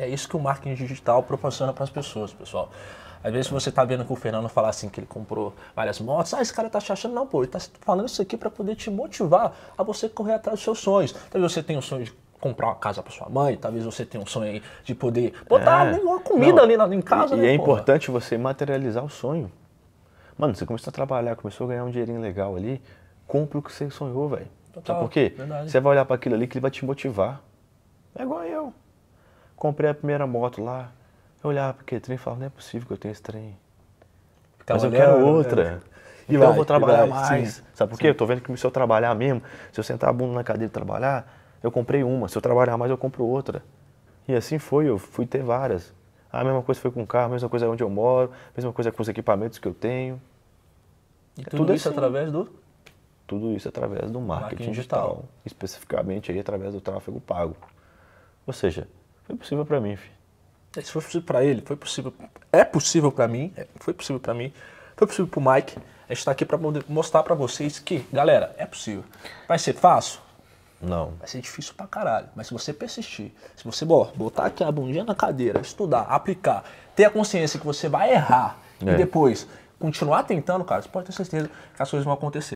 É isso que o marketing digital proporciona para as pessoas, pessoal. Às vezes você está vendo que o Fernando fala assim, que ele comprou várias motos, ah, esse cara está te achando, não, pô, ele está falando isso aqui para poder te motivar a você correr atrás dos seus sonhos. Talvez você tenha o sonho de comprar uma casa para sua mãe, talvez você tenha um sonho aí de poder botar é. uma comida não. ali na, em casa. E, né, e é importante você materializar o sonho. Mano, você começou a trabalhar, começou a ganhar um dinheirinho legal ali, cumpre o que você sonhou, velho. Sabe por quê? Verdade. Você vai olhar para aquilo ali que ele vai te motivar. É igual eu. Comprei a primeira moto lá. Eu olhava para aquele trem e falava, não é possível que eu tenha esse trem. Tá Mas eu quero né? outra. Né? E então lá então eu vou trabalhar vai, mais. Sim, Sabe por sim. quê? Eu tô vendo que se eu trabalhar mesmo, se eu sentar a bunda na cadeira e trabalhar, eu comprei uma. Se eu trabalhar mais, eu compro outra. E assim foi, eu fui ter várias. A mesma coisa foi com o carro, a mesma coisa é onde eu moro, a mesma coisa é com os equipamentos que eu tenho. E é tudo, é tudo isso assim. através do? Tudo isso através do marketing, marketing digital, digital, especificamente aí através do tráfego pago. Ou seja, foi é possível para mim, filho. É, se foi possível para ele, foi possível. É possível para é, mim, foi possível para mim, foi possível para o Mike. A gente tá aqui para mostrar para vocês que, galera, é possível. Vai ser fácil? Não. Vai ser difícil pra caralho. Mas se você persistir, se você botar aqui a bundinha na cadeira, estudar, aplicar, ter a consciência que você vai errar é. e depois continuar tentando, cara, você pode ter certeza que as coisas vão acontecer.